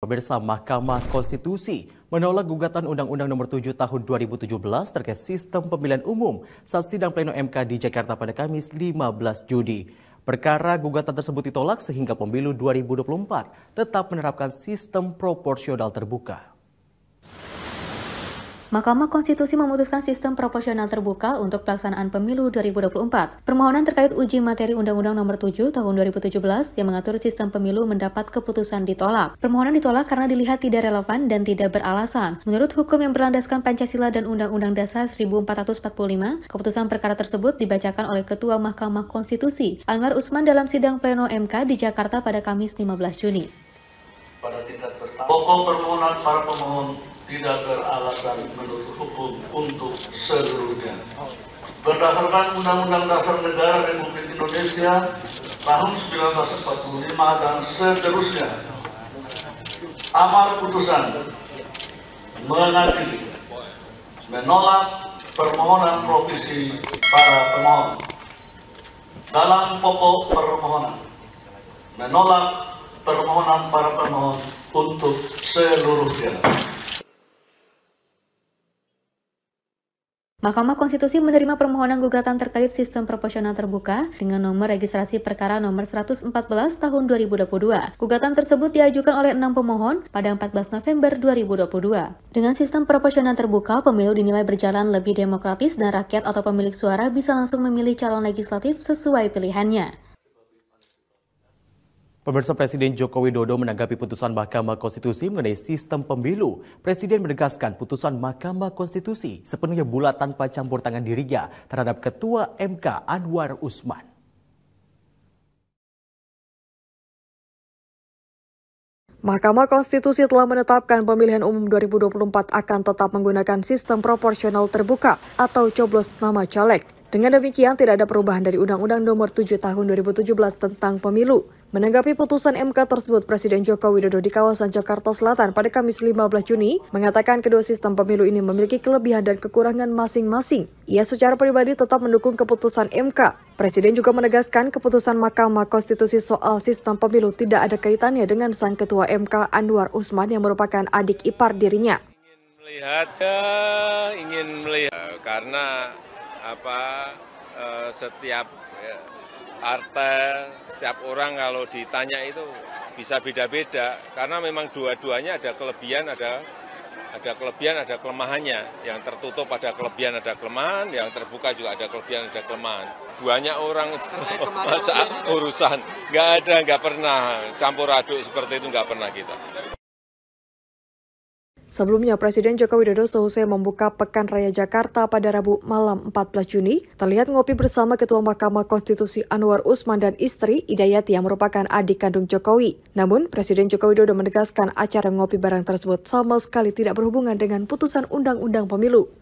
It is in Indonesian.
Pemirsa Mahkamah Konstitusi menolak gugatan Undang-Undang Nomor 7 Tahun 2017 terkait sistem pemilihan umum saat sidang pleno MK di Jakarta pada Kamis 15 Juni. Perkara gugatan tersebut ditolak sehingga pemilu 2024 tetap menerapkan sistem proporsional terbuka. Mahkamah Konstitusi memutuskan sistem proporsional terbuka untuk pelaksanaan pemilu 2024. Permohonan terkait uji materi Undang-Undang Nomor 7 Tahun 2017 yang mengatur sistem pemilu mendapat keputusan ditolak. Permohonan ditolak karena dilihat tidak relevan dan tidak beralasan. Menurut hukum yang berlandaskan Pancasila dan Undang-Undang Dasar 1445, keputusan perkara tersebut dibacakan oleh Ketua Mahkamah Konstitusi, Anwar Usman dalam sidang pleno MK di Jakarta pada Kamis 15 Juni. Pada tingkat pertama, pokok permohonan para pemohon tidak beralasan menurut hukum untuk seluruhnya. Berdasarkan Undang-Undang Dasar Negara Republik Indonesia tahun 1945 dan seterusnya, amar putusan mengadili menolak permohonan provisi para pemohon dalam pokok permohonan menolak permohonan para pemohon untuk seluruhnya. Mahkamah Konstitusi menerima permohonan gugatan terkait sistem proporsional terbuka dengan nomor registrasi perkara nomor 114 tahun 2022. Gugatan tersebut diajukan oleh enam pemohon pada 14 November 2022. Dengan sistem proporsional terbuka, pemilu dinilai berjalan lebih demokratis dan rakyat atau pemilik suara bisa langsung memilih calon legislatif sesuai pilihannya. Pemirsa Presiden Joko Widodo menanggapi putusan Mahkamah Konstitusi mengenai sistem pemilu. Presiden menegaskan putusan Mahkamah Konstitusi sepenuhnya bulat tanpa campur tangan dirinya terhadap Ketua MK Anwar Usman. Mahkamah Konstitusi telah menetapkan pemilihan umum 2024 akan tetap menggunakan sistem proporsional terbuka atau coblos nama caleg. Dengan demikian, tidak ada perubahan dari Undang-Undang Nomor 7 Tahun 2017 tentang Pemilu. Menanggapi putusan MK tersebut, Presiden Joko Widodo di kawasan Jakarta Selatan pada Kamis 15 Juni mengatakan kedua sistem pemilu ini memiliki kelebihan dan kekurangan masing-masing. Ia secara pribadi tetap mendukung keputusan MK. Presiden juga menegaskan keputusan Mahkamah Konstitusi soal sistem pemilu tidak ada kaitannya dengan sang Ketua MK Anwar Usman yang merupakan adik ipar dirinya Ingin melihat ya, ingin melihat karena apa eh, setiap ya, artel, setiap orang kalau ditanya itu bisa beda-beda karena memang dua-duanya ada kelebihan ada ada kelebihan ada kelemahannya yang tertutup ada kelebihan ada kelemahan yang terbuka juga ada kelebihan ada kelemahan banyak orang masa urusan nggak ada nggak pernah campur aduk seperti itu nggak pernah kita Sebelumnya, Presiden Joko Widodo seusai membuka Pekan Raya Jakarta pada Rabu malam 14 Juni, terlihat ngopi bersama Ketua Mahkamah Konstitusi Anwar Usman dan istri Idayati yang merupakan adik kandung Jokowi. Namun, Presiden Joko Widodo menegaskan acara ngopi barang tersebut sama sekali tidak berhubungan dengan putusan Undang-Undang Pemilu.